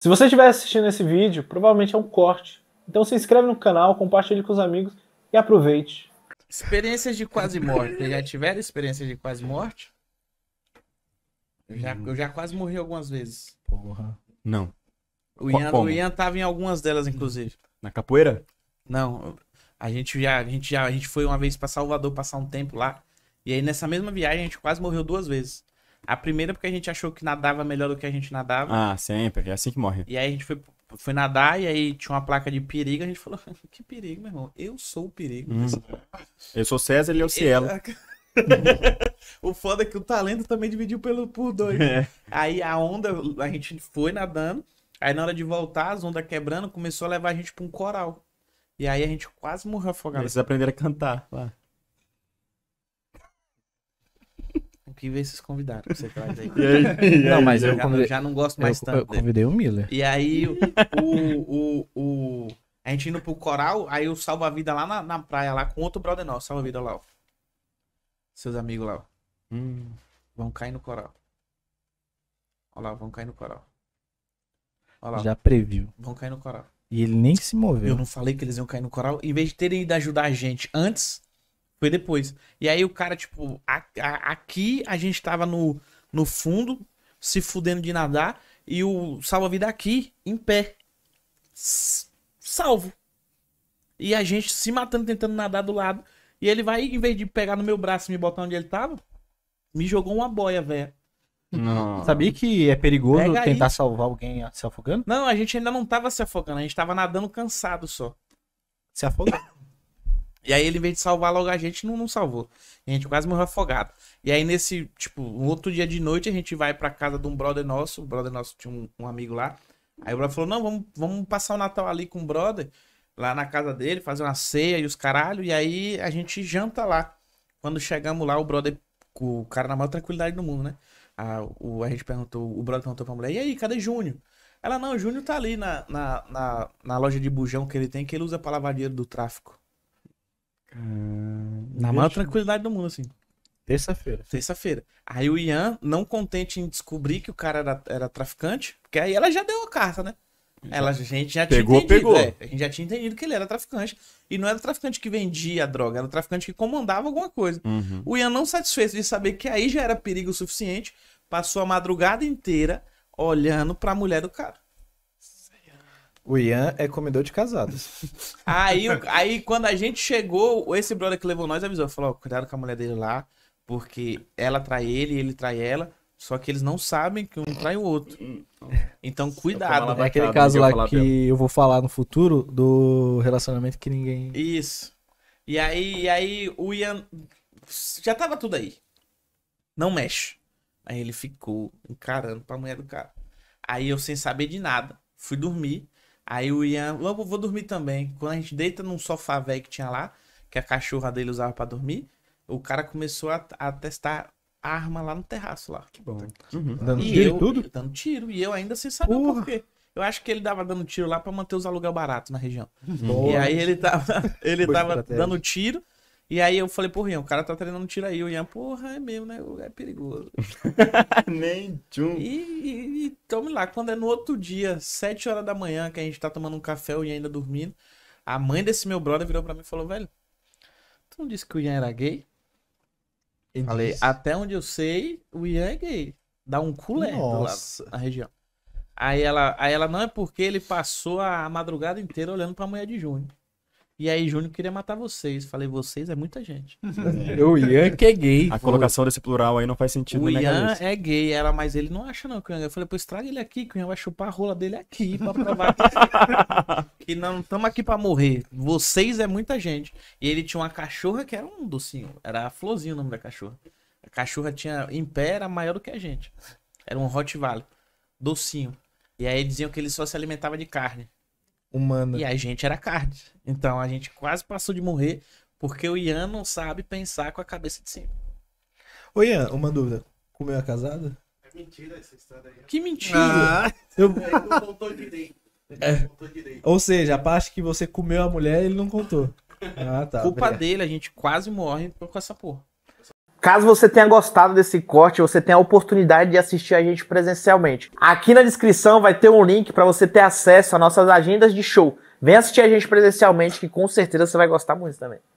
Se você estiver assistindo esse vídeo, provavelmente é um corte. Então se inscreve no canal, compartilhe com os amigos e aproveite. Experiências de quase morte. Vocês já tiveram experiências de quase morte? Eu já, eu já quase morri algumas vezes. Porra. Não. O Ian, Como? o Ian tava em algumas delas, inclusive. Na capoeira? Não. A gente já, a gente já, a gente foi uma vez para Salvador passar um tempo lá. E aí nessa mesma viagem a gente quase morreu duas vezes. A primeira porque a gente achou que nadava melhor do que a gente nadava. Ah, sempre. É assim que morre. E aí a gente foi, foi nadar e aí tinha uma placa de perigo. A gente falou, que perigo, meu irmão. Eu sou o perigo. Hum. Eu sou César e eu é Cielo. o foda é que o talento também dividiu pelo, por dois. É. Aí a onda, a gente foi nadando. Aí na hora de voltar, as ondas quebrando, começou a levar a gente pra um coral. E aí a gente quase morreu afogado. Eles aprenderam a cantar lá. que ver esses convidados. que você traz aí. aí não, mas eu, eu, já, convidei, eu, já, não gosto mais eu, tanto. Eu convidei dele. o Miller. E aí o, o, o, o, a gente indo pro coral, aí o salva-vida lá na, na praia, lá com outro brother nosso, salva-vida lá, ó. Seus amigos lá, ó. Hum. Vão cair no coral. Olha lá, vão cair no coral. lá. Já previu. Vão cair no coral. E ele nem se moveu. Eu não falei que eles iam cair no coral. Em vez de terem ido ajudar a gente antes, foi depois. E aí o cara, tipo, a, a, aqui a gente tava no, no fundo, se fudendo de nadar, e o salva-vida aqui, em pé. Salvo. E a gente se matando, tentando nadar do lado. E ele vai, em vez de pegar no meu braço e me botar onde ele tava, me jogou uma boia, velho. Não. Sabia que é perigoso Pega tentar aí. salvar alguém se afogando? Não, a gente ainda não tava se afogando, a gente tava nadando cansado só. Se afogando. E aí ele, em vez de salvar logo a gente, não, não salvou. A gente quase morreu afogado. E aí, nesse, tipo, um outro dia de noite, a gente vai pra casa de um brother nosso. O brother nosso tinha um, um amigo lá. Aí o brother falou: não, vamos, vamos passar o Natal ali com o brother, lá na casa dele, fazer uma ceia e os caralho. E aí a gente janta lá. Quando chegamos lá, o brother, o cara na maior tranquilidade do mundo, né? A, o, a gente perguntou, o brother perguntou pra mulher: e aí, cadê Júnior? Ela, não, o Júnior tá ali na, na, na, na loja de bujão que ele tem, que ele usa pra lavar dinheiro do tráfico. Hum, na maior tranquilidade do mundo, assim. Terça-feira. Terça-feira. Aí o Ian, não contente em descobrir que o cara era, era traficante, porque aí ela já deu a carta, né? Ela, a gente já pegou, tinha entendido. Pegou. É, a gente já tinha entendido que ele era traficante. E não era traficante que vendia a droga, era traficante que comandava alguma coisa. Uhum. O Ian, não satisfeito de saber que aí já era perigo o suficiente, passou a madrugada inteira olhando para a mulher do cara. O Ian é comedor de casados. aí, aí, quando a gente chegou, esse brother que levou nós avisou: falou, cuidado com a mulher dele lá, porque ela trai ele e ele trai ela. Só que eles não sabem que um trai o outro. Então, cuidado. É aquele caso lá que eu vou falar no futuro do relacionamento que ninguém. Isso. E aí, e aí o Ian. Já tava tudo aí. Não mexe. Aí ele ficou encarando pra mulher do cara. Aí eu, sem saber de nada, fui dormir. Aí o Ian, logo vou dormir também. Quando a gente deita num sofá velho que tinha lá, que a cachorra dele usava para dormir, o cara começou a, a testar arma lá no terraço lá. Que bom. Uhum. Dando e tiro eu, tudo? Dando tiro. E eu ainda sem saber Porra. por quê. Eu acho que ele dava dando tiro lá para manter os aluguel baratos na região. Boa. Uhum. E aí ele tava, ele tava dando tiro. E aí eu falei, porra, Ian, o cara tá treinando tiro aí. O Ian, porra, é mesmo, né? É perigoso. Nem tchum. E, e, e tome lá, quando é no outro dia, 7 horas da manhã, que a gente tá tomando um café, o Ian ainda dormindo, a mãe desse meu brother virou pra mim e falou, velho, tu não disse que o Ian era gay? Ele falei, disse. até onde eu sei, o Ian é gay. Dá um culé lá na região. Aí ela, aí ela, não é porque ele passou a madrugada inteira olhando pra mulher de Júnior. E aí, Júnior queria matar vocês. Falei, vocês é muita gente. o Ian que é gay. A colocação desse plural aí não faz sentido. O né, Ian é gay, era, mas ele não acha, não, Eu falei, pô, estraga ele aqui, que vai chupar a rola dele aqui pra provar que, não estamos aqui pra morrer. Vocês é muita gente. E ele tinha uma cachorra que era um docinho. Era a Florzinha o nome da cachorra. A cachorra tinha, em pé, era maior do que a gente. Era um Rottweiler. Docinho. E aí diziam que ele só se alimentava de carne humana. E a gente era card. Então a gente quase passou de morrer porque o Ian não sabe pensar com a cabeça de cima. Ô Ian, uma dúvida. Comeu a casada? É mentira essa história aí. Que mentira! Ah, eu... É, ele não contou direito. É. Não contou direito. Ou seja, a parte que você comeu a mulher, ele não contou. Ah, tá. Culpa obrigado. dele, a gente quase morre por essa porra. Caso você tenha gostado desse corte, você tem a oportunidade de assistir a gente presencialmente. Aqui na descrição vai ter um link para você ter acesso a nossas agendas de show. Venha assistir a gente presencialmente, que com certeza você vai gostar muito também.